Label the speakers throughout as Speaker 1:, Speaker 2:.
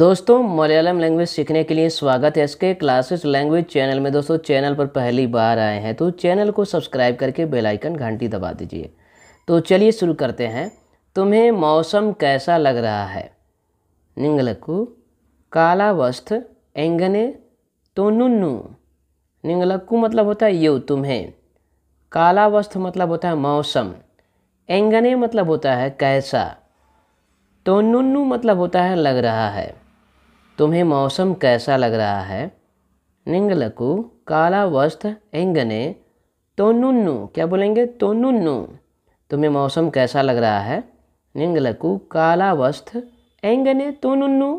Speaker 1: दोस्तों मलयालम लैंग्वेज सीखने के लिए स्वागत है इसके क्लासेस लैंग्वेज चैनल में दोस्तों चैनल पर पहली बार आए हैं तो चैनल को सब्सक्राइब करके बेल आइकन घंटी दबा दीजिए तो चलिए शुरू करते हैं तुम्हें मौसम कैसा लग रहा है निंगलकु कालावस्थ एंगने तो नुन्नु निंगलकु मतलब होता है यू तुम्हें कालावस्थ मतलब होता है मौसम एंगने मतलब होता है कैसा तो नुन्नु मतलब होता है लग रहा है तुम्हें मौसम कैसा लग रहा है निंगलकु काला वस्त्र एंगने तो नुन्नु क्या बोलेंगे तो नुन्नु तुम्हें मौसम कैसा लग रहा है निंगलकु काला वस्त्र एंगने तो नुन्नु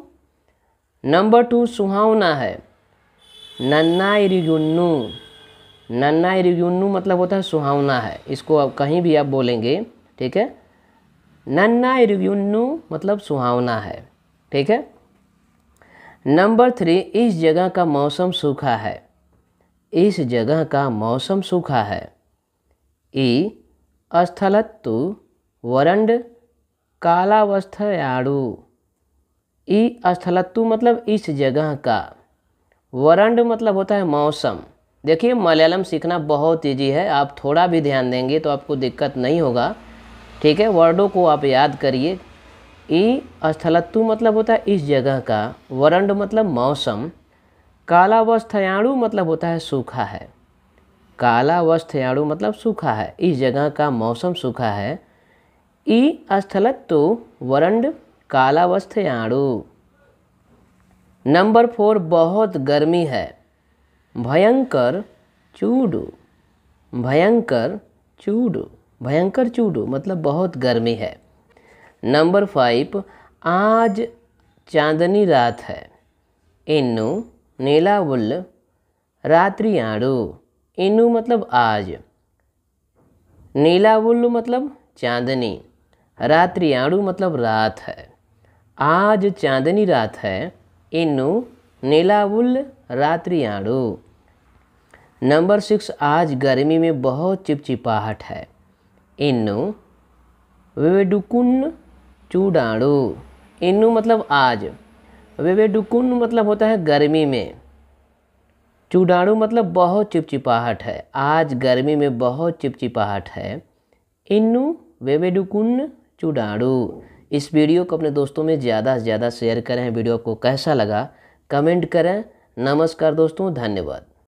Speaker 1: नंबर टू सुहावना है नन्ना इरिगुन्नु नन्ना इरिगुन्नु मतलब होता है सुहावना है इसको आप कहीं भी आप बोलेंगे ठीक है नन्ना इरिगुन्नु मतलब सुहावना है ठीक है नंबर थ्री इस जगह का मौसम सूखा है इस जगह का मौसम सूखा है ई e, स्थलत्तु वरंड कालावस्थयाड़ु ई e, स्थलत्तु मतलब इस जगह का वरंड मतलब होता है मौसम देखिए मलयालम सीखना बहुत ईजी है आप थोड़ा भी ध्यान देंगे तो आपको दिक्कत नहीं होगा ठीक है वर्डों को आप याद करिए ई स्थलत्व मतलब होता है इस जगह का वरंड मतलब मौसम कालावस्थयाणु मतलब होता है सूखा है कालावस्थयाणु मतलब सूखा है इस जगह का मौसम सूखा है ई स्थलत्व वरंड कालावस्थयाणु नंबर फोर बहुत गर्मी है भयंकर चूडू भयंकर चूडू भयंकर चूडू मतलब बहुत गर्मी है नंबर फाइव आज चांदनी रात है इन्नू नीलावुल रात्रि आड़ू इनु मतलब आज नीलावुल मतलब चांदनी रात्रि आड़ू मतलब रात है आज चांदनी रात है इन्नू नीलावुल रात्रि आड़ू नंबर सिक्स आज गर्मी में बहुत चिपचिपाहट है इन्नू वेडुकुन चूडाणु इन्नू मतलब आज वेवे डुकुन मतलब होता है गर्मी में चूडाणु मतलब बहुत चिपचिपाहट है आज गर्मी में बहुत चिपचिपाहट है इन्नू वे डुकुन चूडाणु इस वीडियो को अपने दोस्तों में ज़्यादा से ज़्यादा शेयर करें वीडियो आपको कैसा लगा कमेंट करें नमस्कार दोस्तों धन्यवाद